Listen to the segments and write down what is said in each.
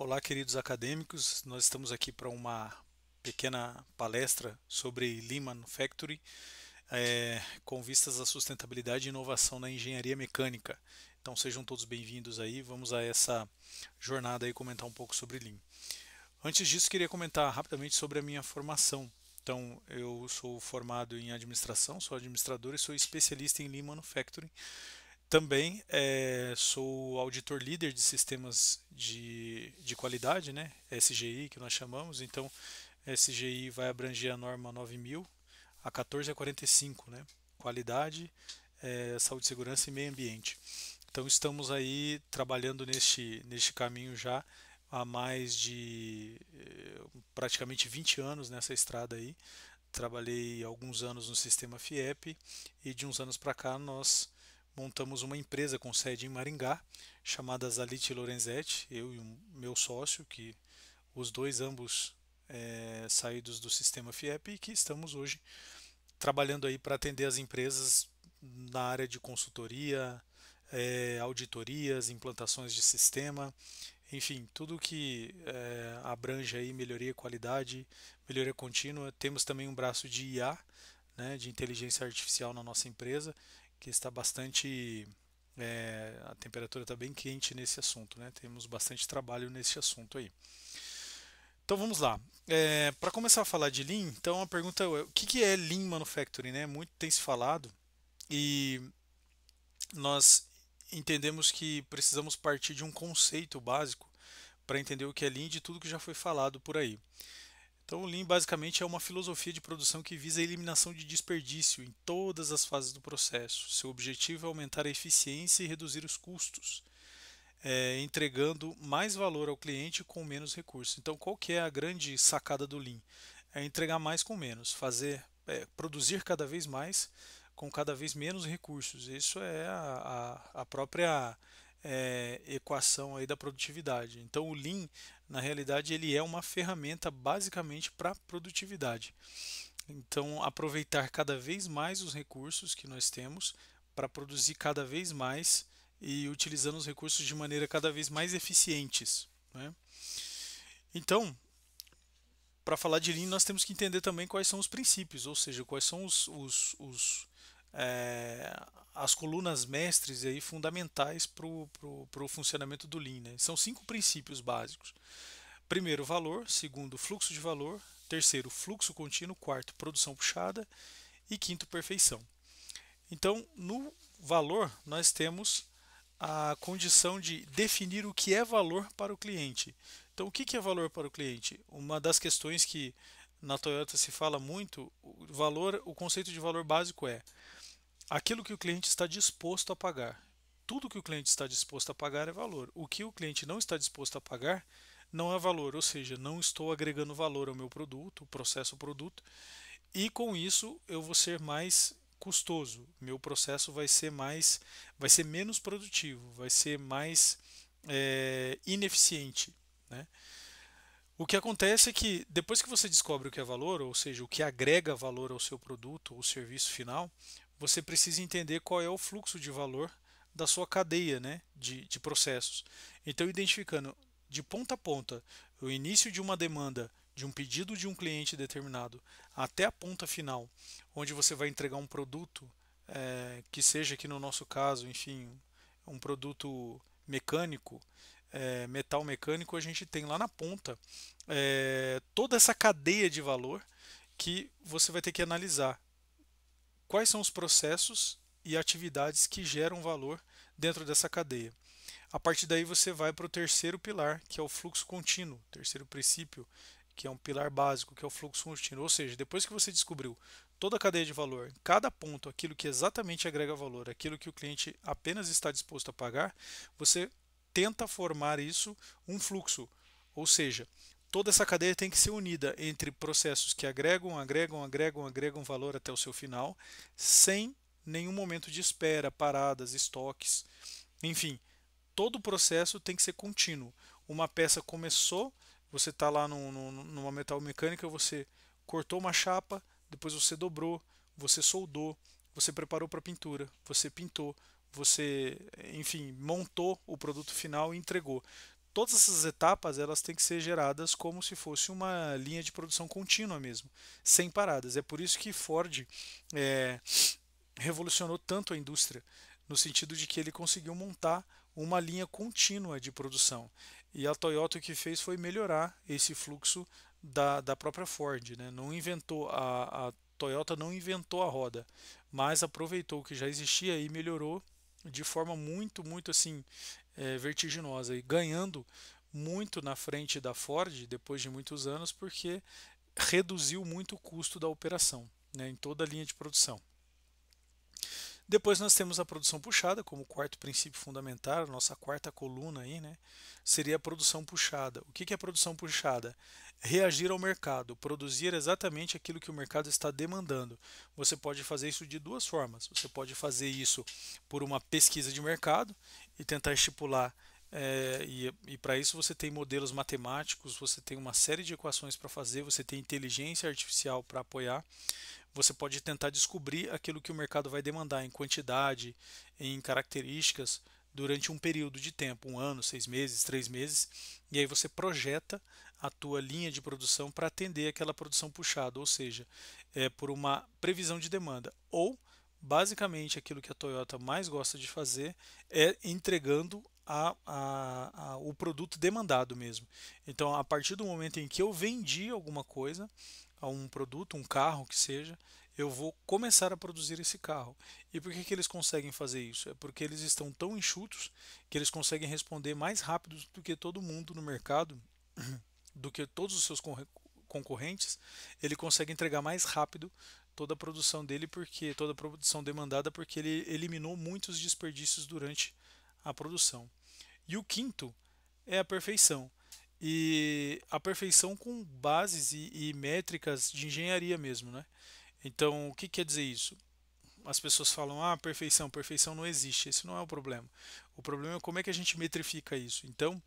Olá, queridos acadêmicos. Nós estamos aqui para uma pequena palestra sobre Lean Manufacturing é, com vistas à sustentabilidade e inovação na engenharia mecânica. Então, sejam todos bem-vindos aí. Vamos a essa jornada e comentar um pouco sobre Lean. Antes disso, queria comentar rapidamente sobre a minha formação. Então, eu sou formado em administração, sou administrador e sou especialista em Lean Manufacturing. Também é, sou auditor líder de sistemas de, de qualidade, né? SGI, que nós chamamos. Então, SGI vai abranger a norma 9000 a 1445, é né? Qualidade, é, saúde, segurança e meio ambiente. Então, estamos aí trabalhando neste, neste caminho já há mais de eh, praticamente 20 anos nessa estrada aí. Trabalhei alguns anos no sistema FIEP e de uns anos para cá nós montamos uma empresa com sede em Maringá, chamada Zalite Lorenzetti, eu e o meu sócio, que os dois ambos é, saídos do sistema FIEP e que estamos hoje trabalhando aí para atender as empresas na área de consultoria, é, auditorias, implantações de sistema, enfim, tudo que é, abrange aí melhoria qualidade, melhoria contínua. Temos também um braço de IA, né, de inteligência artificial na nossa empresa, que está bastante. É, a temperatura está bem quente nesse assunto, né? Temos bastante trabalho nesse assunto aí. Então vamos lá. É, Para começar a falar de Lean, então a pergunta é o que, que é Lean Manufacturing, né? Muito tem se falado e nós entendemos que precisamos partir de um conceito básico para entender o que é Lean de tudo que já foi falado por aí. Então, o Lean basicamente é uma filosofia de produção que visa a eliminação de desperdício em todas as fases do processo. Seu objetivo é aumentar a eficiência e reduzir os custos, é, entregando mais valor ao cliente com menos recursos. Então, qual que é a grande sacada do Lean? É entregar mais com menos, fazer, é, produzir cada vez mais com cada vez menos recursos. Isso é a, a, a própria é, equação aí da produtividade. Então o Lean, na realidade, ele é uma ferramenta basicamente para produtividade. Então aproveitar cada vez mais os recursos que nós temos para produzir cada vez mais e utilizando os recursos de maneira cada vez mais eficientes. Né? Então, para falar de Lean, nós temos que entender também quais são os princípios, ou seja, quais são os, os, os é, as colunas mestres aí fundamentais para o funcionamento do Lean. Né? São cinco princípios básicos. Primeiro, valor. Segundo, fluxo de valor. Terceiro, fluxo contínuo. Quarto, produção puxada. E quinto, perfeição. Então, no valor, nós temos a condição de definir o que é valor para o cliente. Então, o que é valor para o cliente? Uma das questões que na Toyota se fala muito, o valor, o conceito de valor básico é aquilo que o cliente está disposto a pagar. Tudo que o cliente está disposto a pagar é valor. O que o cliente não está disposto a pagar não é valor, ou seja, não estou agregando valor ao meu produto, processo produto, e com isso eu vou ser mais custoso. Meu processo vai ser mais, vai ser menos produtivo, vai ser mais é, ineficiente, né? O que acontece é que depois que você descobre o que é valor, ou seja, o que agrega valor ao seu produto ou serviço final, você precisa entender qual é o fluxo de valor da sua cadeia né, de, de processos. Então, identificando de ponta a ponta o início de uma demanda, de um pedido de um cliente determinado, até a ponta final, onde você vai entregar um produto, é, que seja aqui no nosso caso, enfim, um produto mecânico, é, metal mecânico, a gente tem lá na ponta é, toda essa cadeia de valor que você vai ter que analisar quais são os processos e atividades que geram valor dentro dessa cadeia. A partir daí você vai para o terceiro pilar, que é o fluxo contínuo, terceiro princípio, que é um pilar básico, que é o fluxo contínuo. Ou seja, depois que você descobriu toda a cadeia de valor, cada ponto, aquilo que exatamente agrega valor, aquilo que o cliente apenas está disposto a pagar, você tenta formar isso um fluxo. Ou seja, toda essa cadeia tem que ser unida entre processos que agregam, agregam, agregam, agregam valor até o seu final, sem nenhum momento de espera, paradas, estoques, enfim, todo o processo tem que ser contínuo. Uma peça começou, você está lá no, no, numa metal mecânica, você cortou uma chapa, depois você dobrou, você soldou, você preparou para pintura, você pintou, você, enfim, montou o produto final e entregou todas essas etapas elas têm que ser geradas como se fosse uma linha de produção contínua mesmo, sem paradas. É por isso que Ford é, revolucionou tanto a indústria, no sentido de que ele conseguiu montar uma linha contínua de produção. E a Toyota o que fez foi melhorar esse fluxo da, da própria Ford. Né? Não inventou a, a Toyota não inventou a roda, mas aproveitou o que já existia e melhorou de forma muito, muito assim é, vertiginosa e ganhando muito na frente da Ford depois de muitos anos, porque reduziu muito o custo da operação né, em toda a linha de produção. Depois nós temos a produção puxada como quarto princípio fundamental, nossa quarta coluna aí, né? Seria a produção puxada. O que é produção puxada? Reagir ao mercado, produzir exatamente aquilo que o mercado está demandando. Você pode fazer isso de duas formas. Você pode fazer isso por uma pesquisa de mercado e tentar estipular é, e, e para isso você tem modelos matemáticos, você tem uma série de equações para fazer, você tem inteligência artificial para apoiar você pode tentar descobrir aquilo que o mercado vai demandar em quantidade, em características, durante um período de tempo, um ano, seis meses, três meses, e aí você projeta a tua linha de produção para atender aquela produção puxada, ou seja, é por uma previsão de demanda. Ou, basicamente, aquilo que a Toyota mais gosta de fazer é entregando a, a, a, o produto demandado mesmo. Então, a partir do momento em que eu vendi alguma coisa, a um produto, um carro que seja, eu vou começar a produzir esse carro. E por que, que eles conseguem fazer isso? É porque eles estão tão enxutos que eles conseguem responder mais rápido do que todo mundo no mercado, do que todos os seus concorrentes, ele consegue entregar mais rápido toda a produção dele, porque toda a produção demandada, porque ele eliminou muitos desperdícios durante a produção. E o quinto é a perfeição e a perfeição com bases e, e, métricas de engenharia mesmo, né? Então, o que quer dizer isso? As pessoas falam, ah, perfeição, perfeição não existe. Esse não é o problema. O problema é como é que a gente metrifica isso. Então,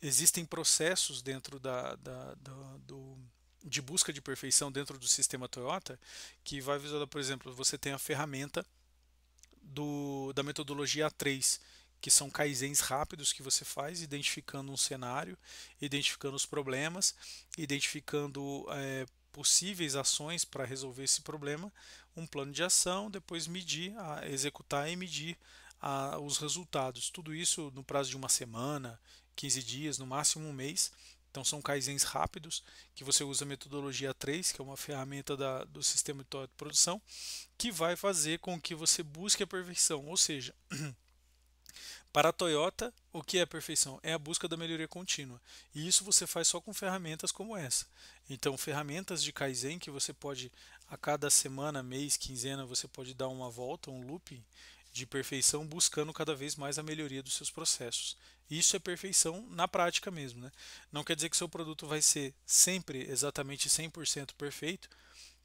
existem processos dentro da, da, da do, de busca de perfeição dentro do sistema Toyota que vai visualizar, por exemplo, você tem a ferramenta do, da metodologia A3, que são kaizens rápidos que você faz, identificando um cenário, identificando os problemas, identificando é, possíveis ações para resolver esse problema, um plano de ação, depois medir, a, executar e medir a, os resultados. Tudo isso no prazo de uma semana, 15 dias, no máximo um mês. Então são kaizens rápidos que você usa a metodologia 3, que é uma ferramenta da, do sistema de produção, que vai fazer com que você busque a perfeição, ou seja, Para a Toyota, o que é perfeição? É a busca da melhoria contínua. E isso você faz só com ferramentas como essa. Então, ferramentas de Kaizen que você pode, a cada semana, mês, quinzena, você pode dar uma volta, um loop de perfeição, buscando cada vez mais a melhoria dos seus processos. Isso é perfeição na prática mesmo. Né? Não quer dizer que seu produto vai ser sempre exatamente 100% perfeito,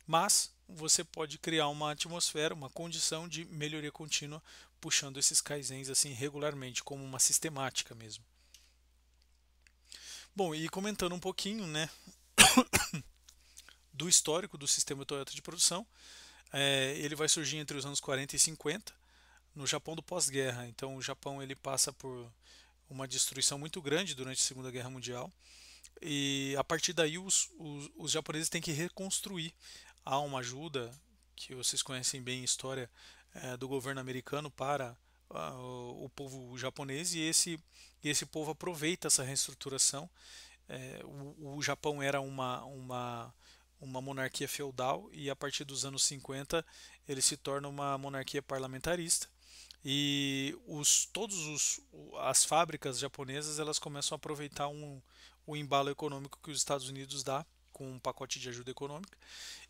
mas você pode criar uma atmosfera, uma condição de melhoria contínua, puxando esses kaizens assim regularmente, como uma sistemática mesmo. Bom, e comentando um pouquinho, né, do histórico do sistema Toyota de produção, é, ele vai surgir entre os anos 40 e 50 no Japão do pós-guerra. Então, o Japão ele passa por uma destruição muito grande durante a Segunda Guerra Mundial. E a partir daí os, os, os, japoneses têm que reconstruir há uma ajuda que vocês conhecem bem história é, do governo americano para uh, o povo japonês e esse, esse povo aproveita essa reestruturação. É, o, o, Japão era uma, uma, uma monarquia feudal e a partir dos anos 50 ele se torna uma monarquia parlamentarista e os todos os, as fábricas japonesas elas começam a aproveitar um, o embalo econômico que os Estados Unidos dá com um pacote de ajuda econômica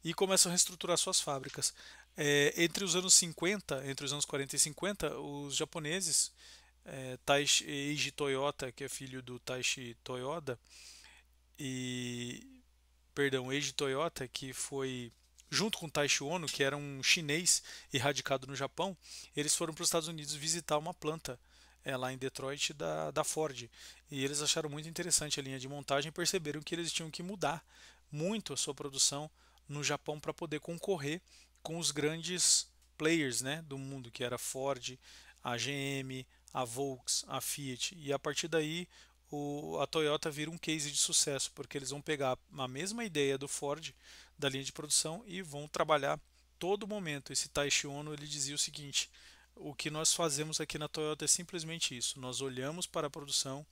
e começam a reestruturar suas fábricas. É, entre os anos 50, entre os anos 40 e 50, os japoneses, é, Taishi Eiji Toyota, que é filho do Taishi Toyoda, e perdão, Eiji Toyota, que foi junto com Taishi Ono, que era um chinês erradicado no Japão, eles foram para os Estados Unidos visitar uma planta é, lá em Detroit da, da Ford. E eles acharam muito interessante a linha de montagem e perceberam que eles tinham que mudar muito a sua produção no Japão para poder concorrer com os grandes players né, do mundo, que era Ford, a GM, a Volkswagen, a Fiat. E a partir daí o, a Toyota vira um case de sucesso, porque eles vão pegar a mesma ideia do Ford, da linha de produção, e vão trabalhar todo momento. Esse Taishi Ono ele dizia o seguinte: o que nós fazemos aqui na Toyota é simplesmente isso. Nós olhamos para a produção,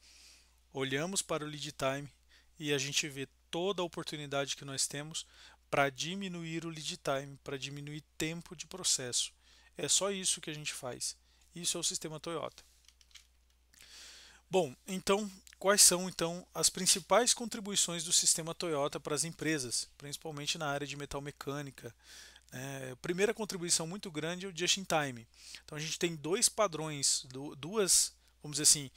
olhamos para o lead time e a gente vê toda a oportunidade que nós temos para diminuir o lead time, para diminuir tempo de processo. É só isso que a gente faz. Isso é o sistema Toyota. Bom, então quais são então as principais contribuições do sistema Toyota para as empresas, principalmente na área de metal mecânica? É, né? a primeira contribuição muito grande é o just in time. Então a gente tem dois padrões, duas, vamos dizer assim,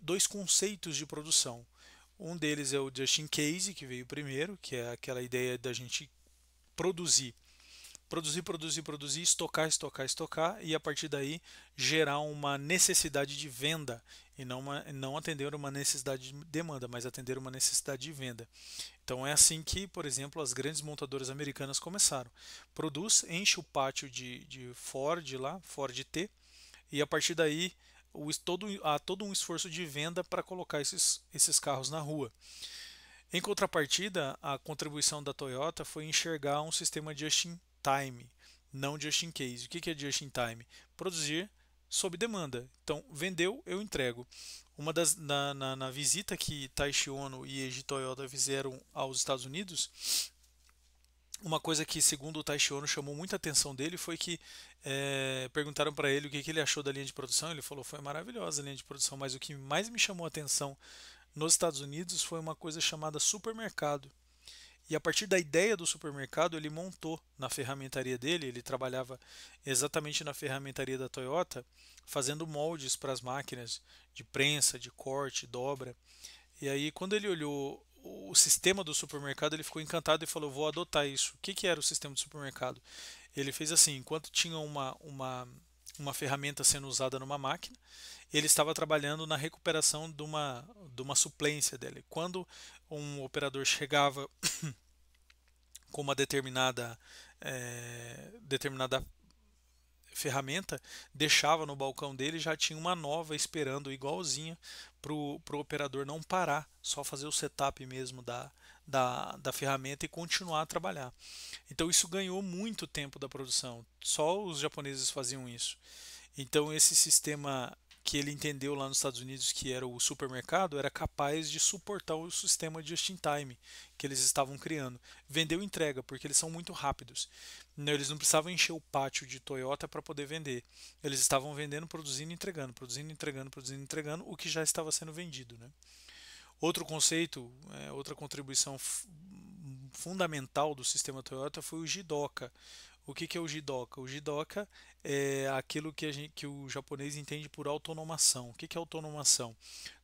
dois conceitos de produção. Um deles é o Justin Case, que veio primeiro, que é aquela ideia da gente produzir. Produzir, produzir, produzir, estocar, estocar, estocar e a partir daí gerar uma necessidade de venda e não, uma, não atender uma necessidade de demanda, mas atender uma necessidade de venda. Então é assim que, por exemplo, as grandes montadoras americanas começaram. Produz, enche o pátio de, de Ford lá, Ford T, e a partir daí o, todo, há todo um esforço de venda para colocar esses, esses carros na rua. Em contrapartida, a contribuição da Toyota foi enxergar um sistema just-in-time, não just-in-case. O que é just-in-time? Produzir sob demanda. Então, vendeu, eu entrego. Uma das, na, na, na visita que Taishi Ono e Eiji Toyota fizeram aos Estados Unidos, uma coisa que, segundo o Ono, chamou muita atenção dele foi que é, perguntaram para ele o que, que, ele achou da linha de produção. Ele falou: foi maravilhosa a linha de produção, mas o que mais me chamou a atenção nos Estados Unidos foi uma coisa chamada supermercado. E a partir da ideia do supermercado, ele montou na ferramentaria dele, ele trabalhava exatamente na ferramentaria da Toyota, fazendo moldes para as máquinas de prensa, de corte, dobra. E aí, quando ele olhou o sistema do supermercado, ele ficou encantado e falou: vou adotar isso. O que, que era o sistema do supermercado? Ele fez assim: enquanto tinha uma, uma, uma ferramenta sendo usada numa máquina, ele estava trabalhando na recuperação de uma, de uma suplência dele. Quando um operador chegava com uma determinada, é, determinada ferramenta, deixava no balcão dele já tinha uma nova esperando igualzinha para o operador não parar, só fazer o setup mesmo da, da, da ferramenta e continuar a trabalhar. Então isso ganhou muito tempo da produção, só os japoneses faziam isso. Então esse sistema que ele entendeu lá nos Estados Unidos que era o supermercado era capaz de suportar o sistema just-in-time que eles estavam criando. Vendeu entrega, porque eles são muito rápidos. Né, eles não precisavam encher o pátio de Toyota para poder vender. Eles estavam vendendo, produzindo, entregando, produzindo, entregando, produzindo, entregando, o que já estava sendo vendido. Né? Outro conceito, é, outra contribuição fundamental do sistema Toyota foi o Jidoka, o que, que é o Jidoka? O Jidoka é aquilo que, gente, que, o japonês entende por autonomação. O que, que é autonomação?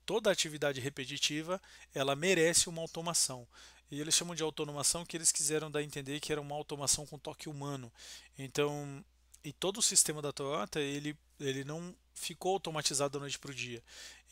Toda atividade repetitiva ela merece uma automação. E eles chamam de autonomação que eles quiseram dar a entender que era uma automação com toque humano. Então, e todo o sistema da Toyota, ele, ele não ficou automatizado da noite para o dia.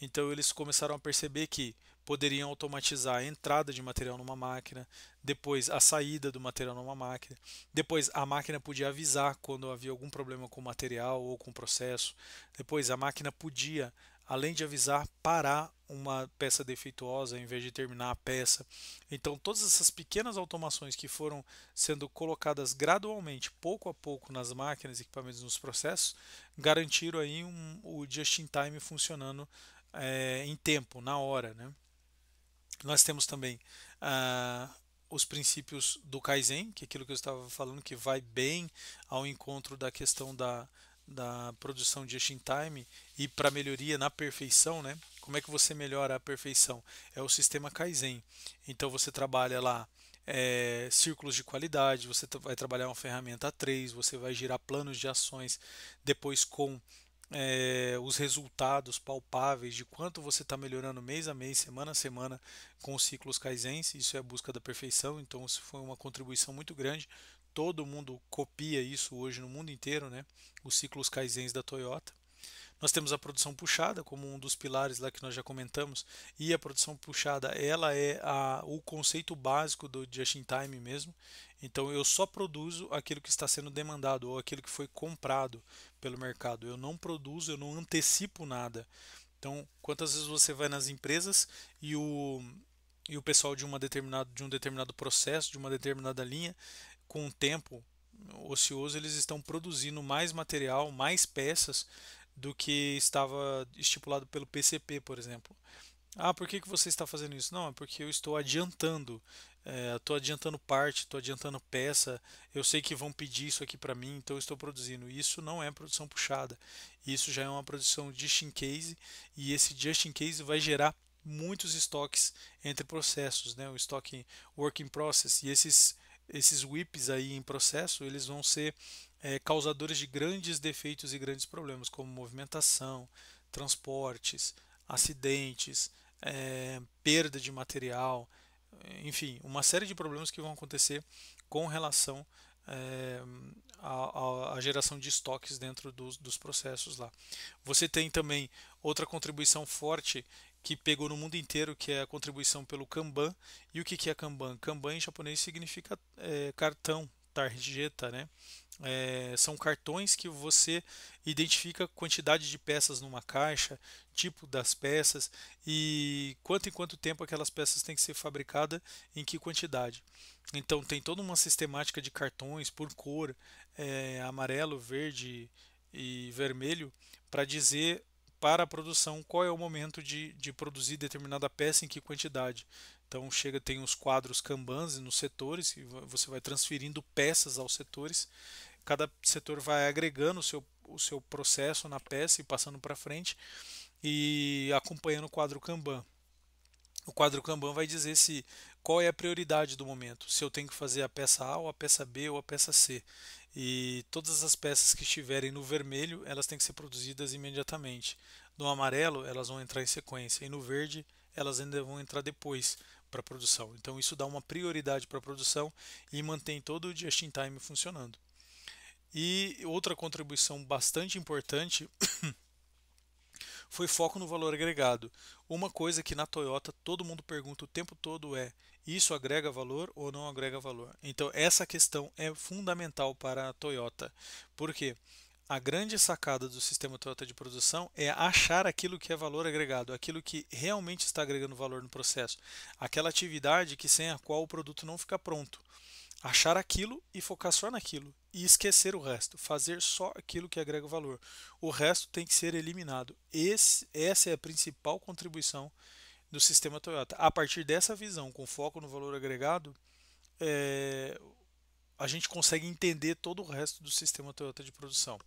Então, eles começaram a perceber que poderiam automatizar a entrada de material numa máquina, depois a saída do material numa máquina, depois a máquina podia avisar quando havia algum problema com o material ou com o processo, depois a máquina podia, além de avisar, parar uma peça defeituosa em vez de terminar a peça. Então, todas essas pequenas automações que foram sendo colocadas gradualmente, pouco a pouco, nas máquinas, equipamentos, nos processos, garantiram aí um, o just-in-time funcionando é, em tempo, na hora, né? Nós temos também ah, os princípios do Kaizen, que é aquilo que eu estava falando, que vai bem ao encontro da questão da, da produção de in time e para melhoria na perfeição, né? Como é que você melhora a perfeição? É o sistema Kaizen. Então você trabalha lá é, círculos de qualidade, você vai trabalhar uma ferramenta 3, você vai girar planos de ações depois com é, os resultados palpáveis de quanto você está melhorando mês a mês, semana a semana com os ciclos Kaizen. Isso é a busca da perfeição, então isso foi uma contribuição muito grande. Todo mundo copia isso hoje no mundo inteiro, né? Os ciclos Kaizen da Toyota. Nós temos a produção puxada como um dos pilares lá que nós já comentamos, e a produção puxada ela é a, o conceito básico do just-in-time mesmo. Então eu só produzo aquilo que está sendo demandado ou aquilo que foi comprado pelo mercado. Eu não produzo, eu não antecipo nada. Então quantas vezes você vai nas empresas e o e o pessoal de, uma determinado, de um determinado processo, de uma determinada linha, com o tempo ocioso, eles estão produzindo mais material, mais peças do que estava estipulado pelo PCP, por exemplo. Ah, por que, que você está fazendo isso? Não, é porque eu estou adiantando. É, estou adiantando parte, estou adiantando peça. Eu sei que vão pedir isso aqui para mim, então estou produzindo. Isso não é produção puxada. Isso já é uma produção just in case. E esse just in case vai gerar muitos estoques entre processos, né? O estoque work in process e esses esses WIPs aí em processo, eles vão ser é, causadores de grandes defeitos e grandes problemas, como movimentação, transportes, acidentes, é, perda de material, enfim, uma série de problemas que vão acontecer com relação à é, geração de estoques dentro dos, dos, processos lá. Você tem também outra contribuição forte que pegou no mundo inteiro, que é a contribuição pelo Kanban. E o que, que é Kanban? Kanban em japonês significa é, cartão, tarjeta, né? é, são cartões que você identifica quantidade de peças numa caixa, tipo das peças e quanto em quanto tempo aquelas peças têm que ser fabricadas, em que quantidade. Então tem toda uma sistemática de cartões por cor, é, amarelo, verde e vermelho, para dizer para a produção, qual é o momento de, de produzir determinada peça em que quantidade. Então chega tem os quadros Kanban nos setores, e você vai transferindo peças aos setores. Cada setor vai agregando o seu, o seu processo na peça e passando para frente e acompanhando o quadro Kanban. O quadro Kanban vai dizer se qual é a prioridade do momento, se eu tenho que fazer a peça A ou a peça B ou a peça C. E todas as peças que estiverem no vermelho, elas têm que ser produzidas imediatamente. No amarelo, elas vão entrar em sequência e no verde, elas ainda vão entrar depois para produção. Então isso dá uma prioridade para a produção e mantém todo o just in time funcionando. E outra contribuição bastante importante foi foco no valor agregado. Uma coisa que na Toyota todo mundo pergunta o tempo todo é: isso agrega valor ou não agrega valor? Então, essa questão é fundamental para a Toyota. Por quê? A grande sacada do sistema Toyota de produção é achar aquilo que é valor agregado, aquilo que realmente está agregando valor no processo, aquela atividade que sem a qual o produto não fica pronto. Achar aquilo e focar só naquilo e esquecer o resto, fazer só aquilo que agrega valor. O resto tem que ser eliminado. Esse, essa é a principal contribuição do sistema Toyota. A partir dessa visão, com foco no valor agregado, é, a gente consegue entender todo o resto do sistema Toyota de produção.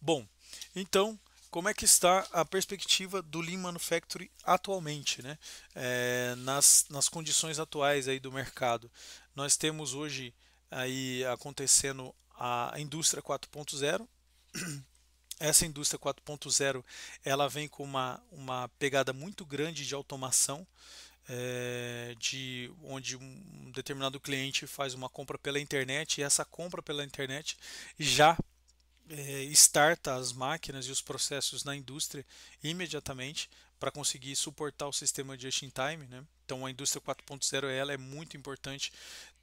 Bom, então como é que está a perspectiva do Lean Manufacturing atualmente, né? É, nas, nas condições atuais aí do mercado. Nós temos hoje aí acontecendo a indústria 4.0 essa indústria 4.0 ela vem com uma, uma pegada muito grande de automação, é, de onde um determinado cliente faz uma compra pela internet e essa compra pela internet já é, starta as máquinas e os processos na indústria imediatamente para conseguir suportar o sistema just-in-time. Né? Então a indústria 4.0 ela é muito importante,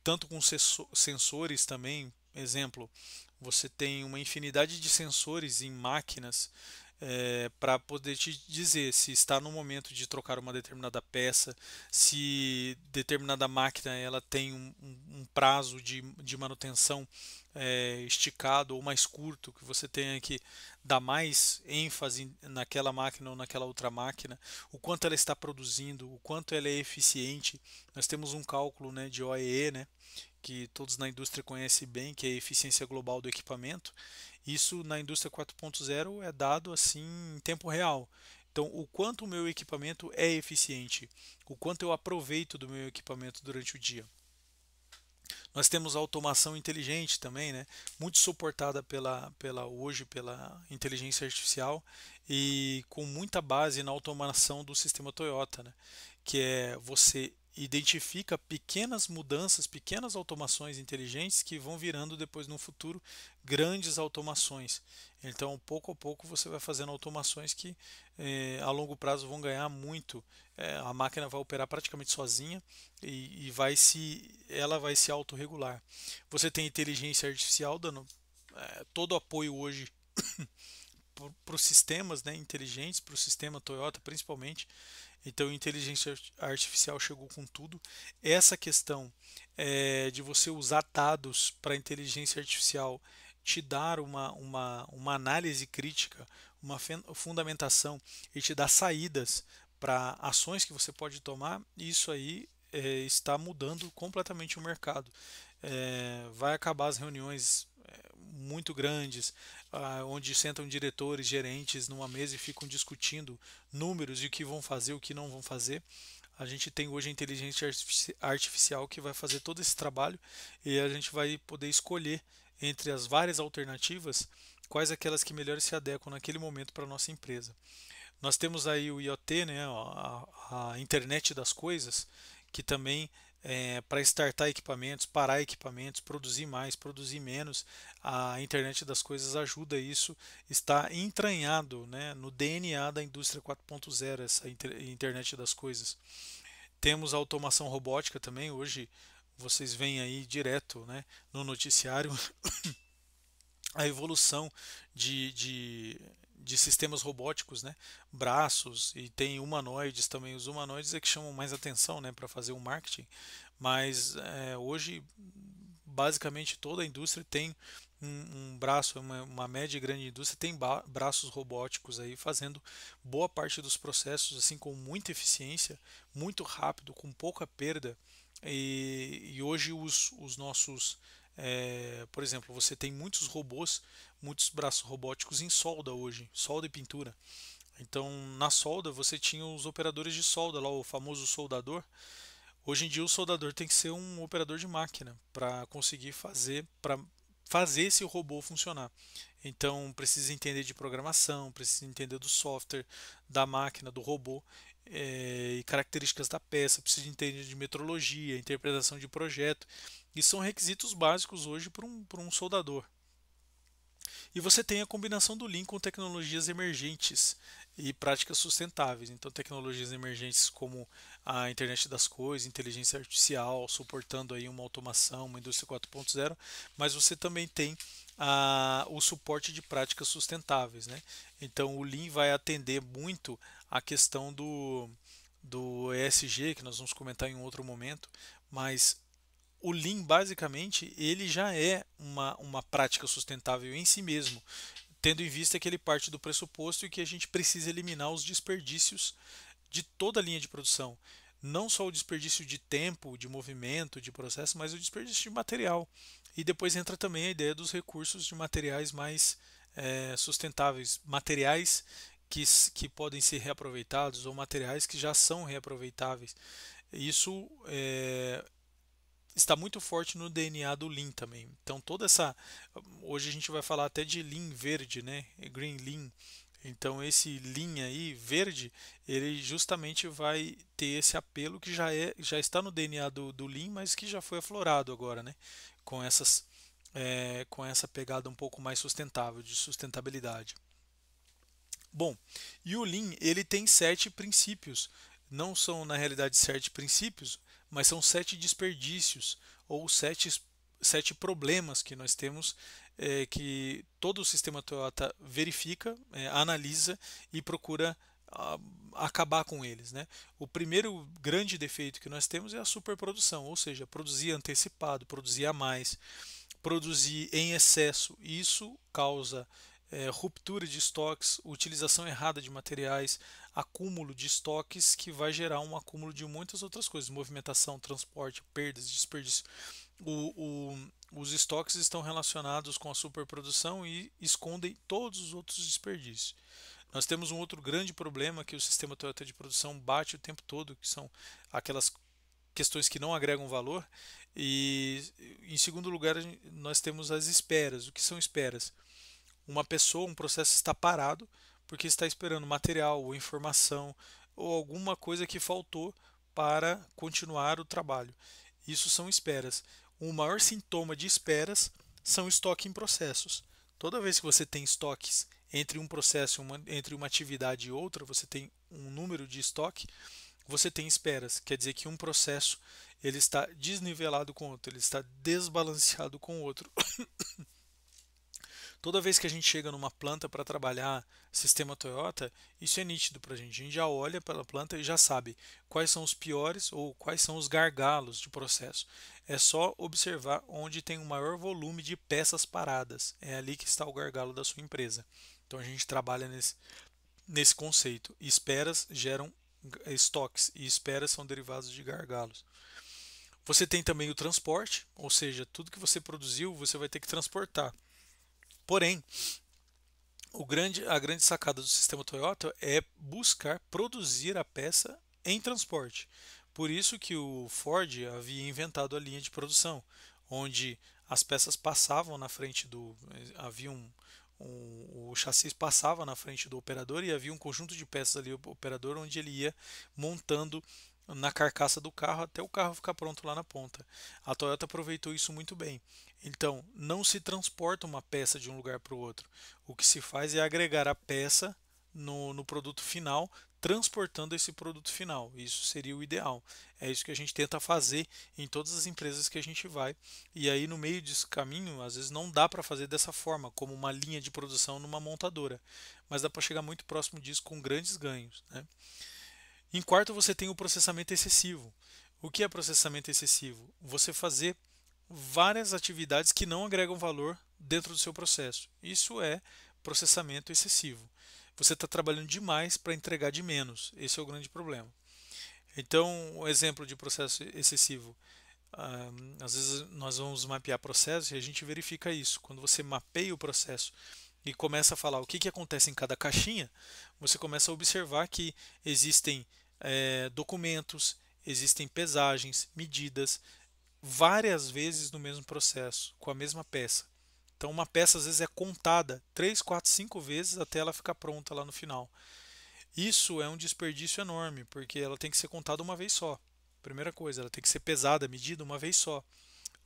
tanto com sensores também, exemplo, você tem uma infinidade de sensores em máquinas é, eh, para poder te dizer se está no momento de trocar uma determinada peça, se determinada máquina ela tem um, um prazo de, de manutenção é, esticado ou mais curto, que você tenha que dar mais ênfase naquela máquina ou naquela outra máquina, o quanto ela está produzindo, o quanto ela é eficiente. Nós temos um cálculo né, de OEE, né, que todos na indústria conhecem bem, que é a eficiência global do equipamento, isso na indústria 4.0 é dado assim em tempo real. Então, o quanto o meu equipamento é eficiente, o quanto eu aproveito do meu equipamento durante o dia. Nós temos a automação inteligente também, né? muito suportada pela, pela hoje pela inteligência artificial e com muita base na automação do sistema Toyota, né? que é você identifica pequenas mudanças, pequenas automações inteligentes que vão virando depois no futuro grandes automações. Então, pouco a pouco você vai fazendo automações que eh, a longo prazo vão ganhar muito. Eh, a máquina vai operar praticamente sozinha e, e vai se, ela vai se autorregular. Você tem inteligência artificial dando eh, todo o apoio hoje para os sistemas né, inteligentes, para o sistema Toyota principalmente. Então, inteligência artificial chegou com tudo. Essa questão é, de você usar dados para inteligência artificial te dar uma, uma, uma análise crítica, uma fundamentação e te dar saídas para ações que você pode tomar, isso aí é, está mudando completamente o mercado. É, vai acabar as reuniões muito grandes, ah, onde sentam diretores, gerentes numa mesa e ficam discutindo números de o que vão fazer, o que não vão fazer. A gente tem hoje a inteligência artificial que vai fazer todo esse trabalho e a gente vai poder escolher entre as várias alternativas quais aquelas que melhor se adequam naquele momento para a nossa empresa. Nós temos aí o IoT, né, a, a internet das coisas, que também é, para startar equipamentos, parar equipamentos, produzir mais, produzir menos. A internet das coisas ajuda isso, está entranhado né, no DNA da indústria 4.0, essa inter internet das coisas. Temos a automação robótica também, hoje vocês veem aí direto né, no noticiário. a evolução de, de, de, sistemas robóticos, né? braços e tem humanoides também. Os humanoides é que chamam mais atenção né? para fazer o um marketing, mas é, hoje basicamente toda a indústria tem um, um braço, uma, uma, média e grande indústria tem braços robóticos aí fazendo boa parte dos processos assim com muita eficiência, muito rápido, com pouca perda. E, e hoje os, os nossos é, por exemplo, você tem muitos robôs, muitos braços robóticos em solda hoje, solda e pintura. Então, na solda você tinha os operadores de solda, lá o famoso soldador. Hoje em dia o soldador tem que ser um operador de máquina para conseguir fazer para fazer esse robô funcionar. Então, precisa entender de programação, precisa entender do software, da máquina, do robô é, e características da peça, precisa entender de metrologia, interpretação de projeto. E são requisitos básicos hoje para um, um soldador. E você tem a combinação do Lean com tecnologias emergentes e práticas sustentáveis. Então, tecnologias emergentes como a internet das coisas, inteligência artificial, suportando aí uma automação, uma indústria 4.0, mas você também tem a, o suporte de práticas sustentáveis. Né? Então, o Lean vai atender muito a questão do, do ESG, que nós vamos comentar em um outro momento, mas o Lean basicamente ele já é uma, uma prática sustentável em si mesmo, tendo em vista que ele parte do pressuposto que a gente precisa eliminar os desperdícios de toda a linha de produção. Não só o desperdício de tempo, de movimento, de processo, mas o desperdício de material. E depois entra também a ideia dos recursos de materiais mais é, sustentáveis, materiais que, que podem ser reaproveitados ou materiais que já são reaproveitáveis. Isso é, está muito forte no DNA do Lean também. Então toda essa hoje a gente vai falar até de Lean verde, né? Green Lean. Então esse Lean aí verde, ele justamente vai ter esse apelo que já é já está no DNA do, do Lean, mas que já foi aflorado agora, né? Com essas é, com essa pegada um pouco mais sustentável de sustentabilidade. Bom, e o Lean ele tem sete princípios. Não são na realidade sete princípios, mas são sete desperdícios ou sete, sete problemas que nós temos é, que todo o sistema Toyota verifica, é, analisa e procura a, acabar com eles. Né? O primeiro grande defeito que nós temos é a superprodução, ou seja, produzir antecipado, produzir a mais, produzir em excesso. Isso causa é, ruptura de estoques, utilização errada de materiais, acúmulo de estoques que vai gerar um acúmulo de muitas outras coisas, movimentação, transporte, perdas, desperdício. O, o, os estoques estão relacionados com a superprodução e escondem todos os outros desperdícios. Nós temos um outro grande problema que o sistema Toyota de produção bate o tempo todo, que são aquelas questões que não agregam valor. E em segundo lugar, nós temos as esperas. O que são esperas? Uma pessoa, um processo está parado, porque está esperando material ou informação ou alguma coisa que faltou para continuar o trabalho. Isso são esperas. O maior sintoma de esperas são estoque em processos. Toda vez que você tem estoques entre um processo, uma, entre uma atividade e outra, você tem um número de estoque, você tem esperas. Quer dizer que um processo ele está desnivelado com outro, ele está desbalanceado com outro. Toda vez que a gente chega numa planta para trabalhar sistema Toyota, isso é nítido para a gente. A gente já olha pela planta e já sabe quais são os piores ou quais são os gargalos de processo. É só observar onde tem o maior volume de peças paradas. É ali que está o gargalo da sua empresa. Então a gente trabalha nesse, nesse conceito. Esperas geram estoques e esperas são derivados de gargalos. Você tem também o transporte, ou seja, tudo que você produziu você vai ter que transportar. Porém, grande, a grande sacada do sistema Toyota é buscar produzir a peça em transporte. Por isso que o Ford havia inventado a linha de produção, onde as peças passavam na frente do. havia um, um, o chassi passava na frente do operador e havia um conjunto de peças ali, o operador, onde ele ia montando na carcaça do carro até o carro ficar pronto lá na ponta. A Toyota aproveitou isso muito bem. Então, não se transporta uma peça de um lugar para o outro. O que se faz é agregar a peça no, no, produto final, transportando esse produto final. Isso seria o ideal. É isso que a gente tenta fazer em todas as empresas que a gente vai. E aí, no meio desse caminho, às vezes não dá para fazer dessa forma, como uma linha de produção numa montadora. Mas dá para chegar muito próximo disso com grandes ganhos. Né? Em quarto, você tem o processamento excessivo. O que é processamento excessivo? Você fazer várias atividades que não agregam valor dentro do seu processo. Isso é processamento excessivo. Você está trabalhando demais para entregar de menos. Esse é o grande problema. Então, o um exemplo de processo excessivo. Ah, às vezes nós vamos mapear processos e a gente verifica isso. Quando você mapeia o processo e começa a falar o que, que acontece em cada caixinha, você começa a observar que existem é, documentos, existem pesagens, medidas, várias vezes no mesmo processo, com a mesma peça. Então, uma peça às vezes é contada 3, 4, 5 vezes até ela ficar pronta lá no final. Isso é um desperdício enorme, porque ela tem que ser contada uma vez só. Primeira coisa, ela tem que ser pesada, medida uma vez só.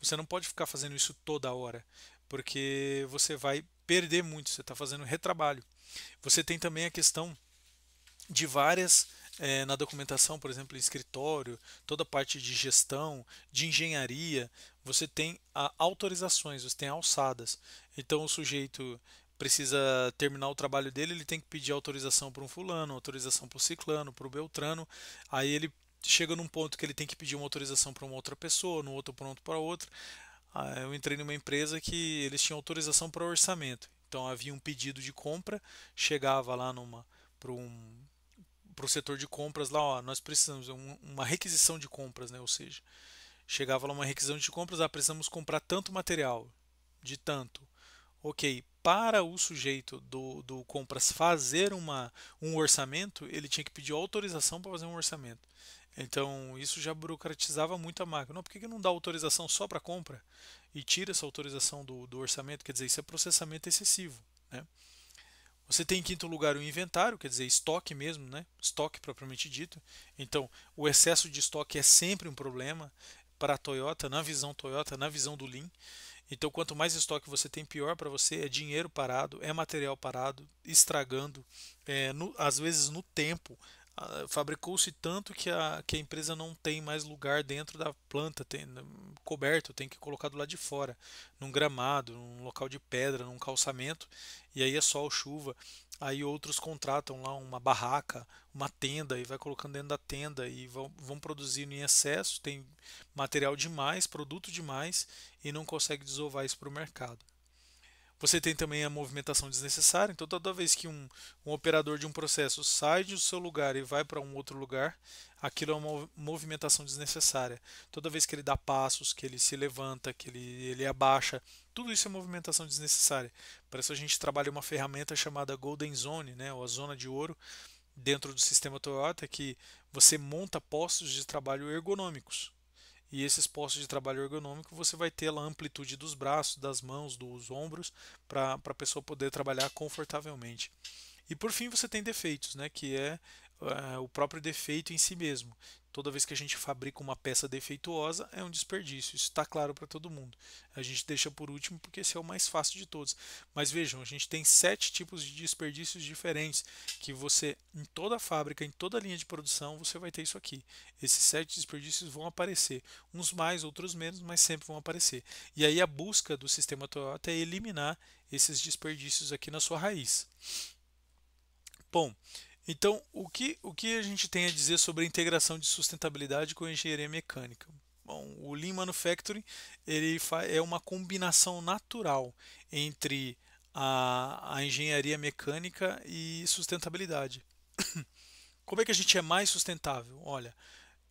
Você não pode ficar fazendo isso toda hora, porque você vai perder muito, você está fazendo retrabalho. Você tem também a questão de várias é, na documentação, por exemplo, escritório, toda a parte de gestão, de engenharia, você tem autorizações, você tem alçadas. Então o sujeito precisa terminar o trabalho dele, ele tem que pedir autorização para um fulano, autorização para o ciclano, para o beltrano, aí ele chega num ponto que ele tem que pedir uma autorização para uma outra pessoa, no outro pronto para outra. Ah, eu entrei numa empresa que eles tinham autorização para orçamento. Então havia um pedido de compra, chegava lá numa para um para o setor de compras lá, ó, nós precisamos uma requisição de compras, né? Ou seja, chegava lá uma requisição de compras, ah, precisamos comprar tanto material, de tanto. Ok, para o sujeito do, do compras fazer uma, um orçamento, ele tinha que pedir autorização para fazer um orçamento. Então isso já burocratizava muito a máquina. Não, por que, que não dá autorização só para compra e tira essa autorização do, do orçamento? Quer dizer, isso é processamento excessivo, né? Você tem em quinto lugar o inventário, quer dizer, estoque mesmo, né? estoque propriamente dito. Então, o excesso de estoque é sempre um problema para a Toyota, na visão Toyota, na visão do Lean. Então, quanto mais estoque você tem, pior para você. É dinheiro parado, é material parado, estragando, é, no, às vezes no tempo, ah, fabricou-se tanto que a, que a empresa não tem mais lugar dentro da planta, tem, hum, coberto, tem que colocar do lado de fora, num gramado, num local de pedra, num calçamento, e aí é sol, chuva. Aí outros contratam lá uma barraca, uma tenda, e vai colocando dentro da tenda e vão, vão produzindo em excesso, tem material demais, produto demais, e não consegue desovar isso para o mercado. Você tem também a movimentação desnecessária, então toda vez que um, um operador de um processo sai do seu lugar e vai para um outro lugar, aquilo é uma movimentação desnecessária. Toda vez que ele dá passos, que ele se levanta, que ele, ele abaixa, tudo isso é movimentação desnecessária. Para isso a gente trabalha uma ferramenta chamada Golden Zone, né, ou a zona de ouro, dentro do sistema Toyota, que você monta postos de trabalho ergonômicos. E esses postos de trabalho ergonômico você vai ter a amplitude dos braços, das mãos, dos ombros, para a pessoa poder trabalhar confortavelmente. E por fim você tem defeitos, né, que é uh, o próprio defeito em si mesmo. Toda vez que a gente fabrica uma peça defeituosa, é um desperdício. Isso está claro para todo mundo. A gente deixa por último porque esse é o mais fácil de todos. Mas vejam, a gente tem sete tipos de desperdícios diferentes que você, em toda a fábrica, em toda a linha de produção, você vai ter isso aqui. Esses sete desperdícios vão aparecer. Uns mais, outros menos, mas sempre vão aparecer. E aí a busca do sistema Toyota é eliminar esses desperdícios aqui na sua raiz. Bom, então, o que, o que a gente tem a dizer sobre a integração de sustentabilidade com a engenharia mecânica? Bom, o Lean Manufacturing ele é uma combinação natural entre a, a engenharia mecânica e sustentabilidade. Como é que a gente é mais sustentável? Olha,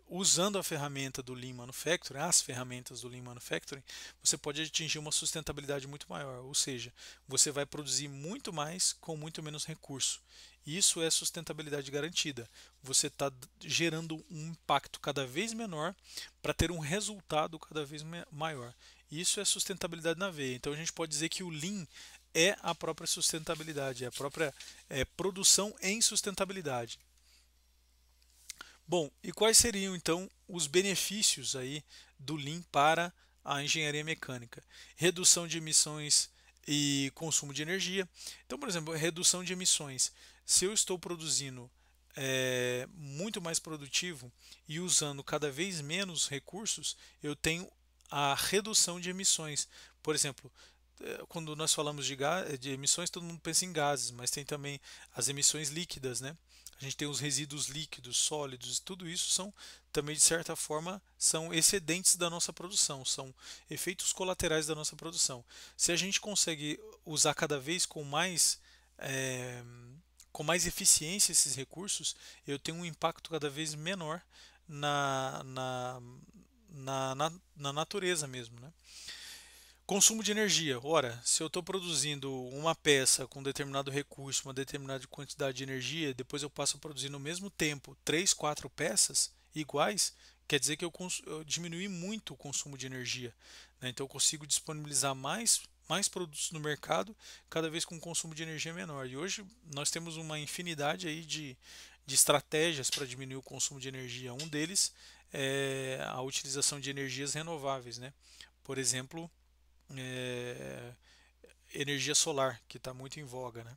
usando a ferramenta do Lean Manufacturing, as ferramentas do Lean Manufacturing, você pode atingir uma sustentabilidade muito maior, ou seja, você vai produzir muito mais com muito menos recurso. Isso é sustentabilidade garantida. Você está gerando um impacto cada vez menor para ter um resultado cada vez maior. Isso é sustentabilidade na veia. Então a gente pode dizer que o Lean é a própria sustentabilidade, é a própria é, produção em sustentabilidade. Bom, e quais seriam então os benefícios aí do Lean para a engenharia mecânica? Redução de emissões e consumo de energia. Então, por exemplo, redução de emissões. Se eu estou produzindo é, muito mais produtivo e usando cada vez menos recursos, eu tenho a redução de emissões. Por exemplo, eh, quando nós falamos de, de, emissões, todo mundo pensa em gases, mas tem também as emissões líquidas, né? A gente tem os resíduos líquidos, sólidos, e tudo isso são também de certa forma são excedentes da nossa produção, são efeitos colaterais da nossa produção. Se a gente consegue usar cada vez com mais é, com mais eficiência esses recursos, eu tenho um impacto cada vez menor na, na, na, na, na natureza mesmo. Né? Consumo de energia. Ora, se eu estou produzindo uma peça com determinado recurso, uma determinada quantidade de energia, depois eu passo a produzir no mesmo tempo três, quatro peças iguais, quer dizer que eu, eu diminui muito o consumo de energia. Né? Então eu consigo disponibilizar mais mais produtos no mercado, cada vez com um consumo de energia menor. E hoje nós temos uma infinidade aí de, de estratégias para diminuir o consumo de energia. Um deles é a utilização de energias renováveis, né? Por exemplo, é, energia solar, que está muito em voga, né?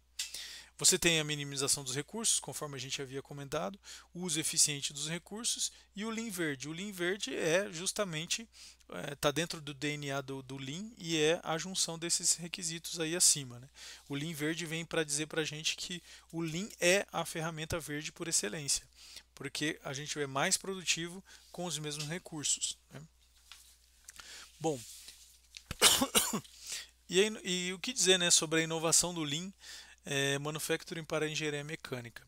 Você tem a minimização dos recursos, conforme a gente havia comentado, o uso eficiente dos recursos e o Lean Verde. O Lean Verde é justamente, está é, tá dentro do DNA do, do, Lean e é a junção desses requisitos aí acima. Né? O Lean Verde vem para dizer para a gente que o Lean é a ferramenta verde por excelência, porque a gente é mais produtivo com os mesmos recursos. Né? Bom, e, aí, e, o que dizer né, sobre a inovação do Lean é, manufacturing para engenharia mecânica.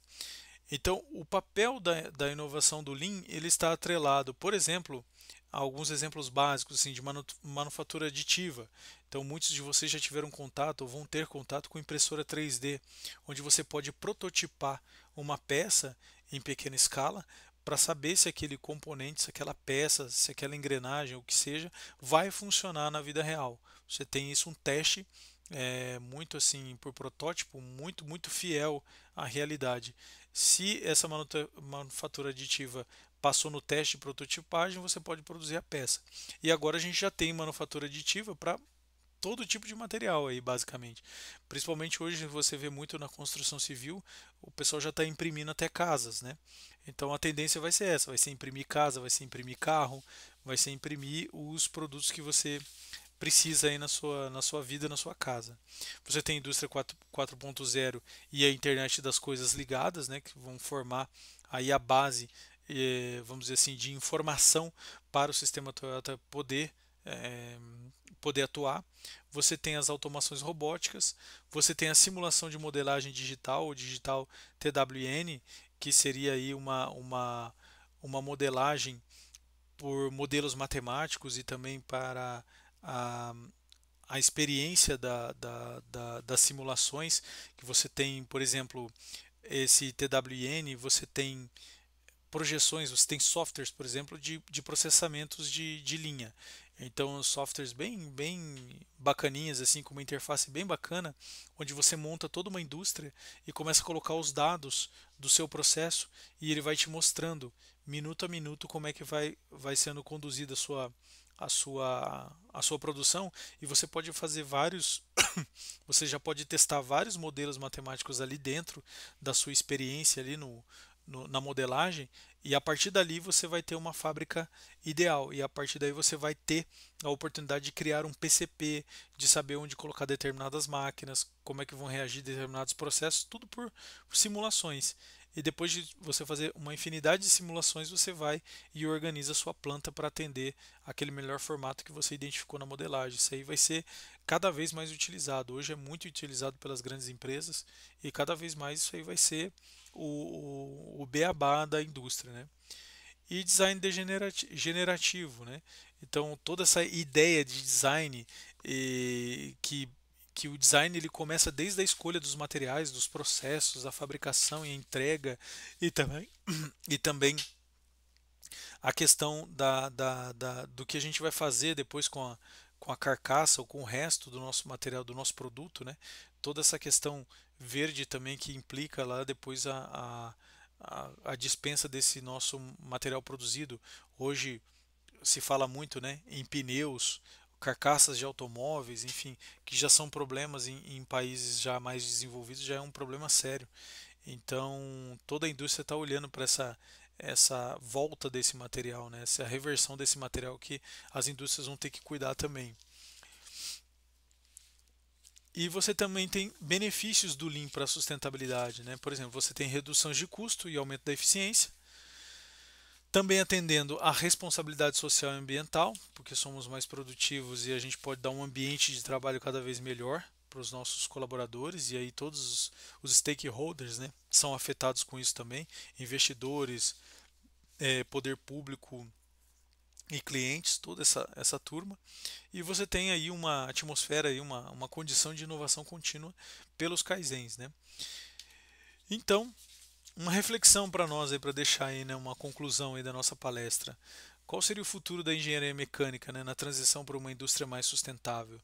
Então, o papel da, da inovação do Lean ele está atrelado, por exemplo, a alguns exemplos básicos assim, de manu, manufatura aditiva. Então, muitos de vocês já tiveram contato ou vão ter contato com impressora 3D, onde você pode prototipar uma peça em pequena escala para saber se aquele componente, se aquela peça, se aquela engrenagem, o que seja, vai funcionar na vida real. Você tem isso um teste é, muito assim por protótipo, muito muito fiel à realidade. Se essa manufatura aditiva passou no teste de prototipagem, você pode produzir a peça. E agora a gente já tem manufatura aditiva para todo tipo de material aí, basicamente. Principalmente hoje você vê muito na construção civil, o pessoal já está imprimindo até casas, né? Então a tendência vai ser essa, vai ser imprimir casa, vai ser imprimir carro, vai ser imprimir os produtos que você precisa aí na sua, na sua vida, na sua casa. Você tem a indústria 4.0 e a internet das coisas ligadas, né, que vão formar aí a base, eh, vamos dizer assim, de informação para o sistema Toyota poder eh, poder atuar. Você tem as automações robóticas, você tem a simulação de modelagem digital, ou digital TWN, que seria aí uma, uma, uma modelagem por modelos matemáticos e também para a, a experiência da, da, da, das simulações, que você tem, por exemplo, esse TWN, você tem projeções, você tem softwares, por exemplo, de, de processamentos de, de linha. Então, softwares bem, bem bacaninhas, assim, com uma interface bem bacana, onde você monta toda uma indústria e começa a colocar os dados do seu processo e ele vai te mostrando, minuto a minuto, como é que vai, vai sendo conduzida a sua, a sua, a sua produção e você pode fazer vários, você já pode testar vários modelos matemáticos ali dentro da sua experiência ali no, no, na modelagem e a partir dali você vai ter uma fábrica ideal e a partir daí você vai ter a oportunidade de criar um PCP, de saber onde colocar determinadas máquinas, como é que vão reagir determinados processos, tudo por, por simulações e depois de você fazer uma infinidade de simulações, você vai e organiza a sua planta para atender aquele melhor formato que você identificou na modelagem. Isso aí vai ser cada vez mais utilizado. Hoje é muito utilizado pelas grandes empresas e cada vez mais isso aí vai ser o, o, o beabá da indústria, né? E design degenerativo, generativo, né? Então toda essa ideia de design e eh, que que o design ele começa desde a escolha dos materiais, dos processos, a fabricação e a entrega e também, e também a questão da, da, da, do que a gente vai fazer depois com a, com a carcaça ou com o resto do nosso material, do nosso produto, né? Toda essa questão verde também que implica lá depois a, a, a dispensa desse nosso material produzido. Hoje se fala muito né, em pneus carcaças de automóveis, enfim, que já são problemas em, em países já mais desenvolvidos, já é um problema sério. Então, toda a indústria está olhando para essa, essa volta desse material, né? essa reversão desse material que as indústrias vão ter que cuidar também. E você também tem benefícios do Lean para a sustentabilidade. Né? Por exemplo, você tem redução de custo e aumento da eficiência. Também atendendo à responsabilidade social e ambiental, porque somos mais produtivos e a gente pode dar um ambiente de trabalho cada vez melhor para os nossos colaboradores e aí todos os stakeholders né, são afetados com isso também, investidores, é, poder público e clientes, toda essa, essa turma. E você tem aí uma atmosfera, aí uma, uma condição de inovação contínua pelos Kaizens. Né? Então, uma reflexão para nós aí para deixar aí né, uma conclusão aí da nossa palestra. Qual seria o futuro da engenharia mecânica né, na transição para uma indústria mais sustentável?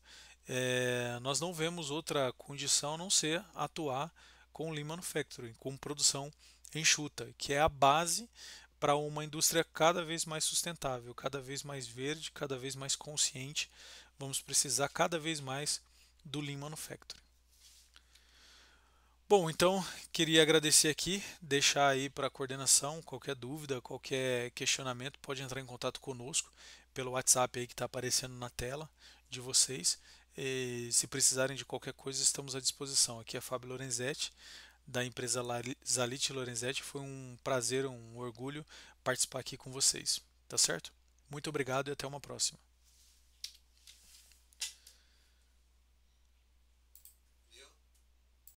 É, nós não vemos outra condição a não ser atuar com lean manufacturing, com produção enxuta, que é a base para uma indústria cada vez mais sustentável, cada vez mais verde, cada vez mais consciente. Vamos precisar cada vez mais do lean manufacturing. Bom, então queria agradecer aqui, deixar aí para a coordenação qualquer dúvida, qualquer questionamento, pode entrar em contato conosco pelo WhatsApp aí que está aparecendo na tela de vocês. E, se precisarem de qualquer coisa, estamos à disposição. Aqui é Fábio Lorenzetti, da empresa Zalite Lorenzetti. Foi um prazer, um orgulho participar aqui com vocês. Tá certo? Muito obrigado e até uma próxima.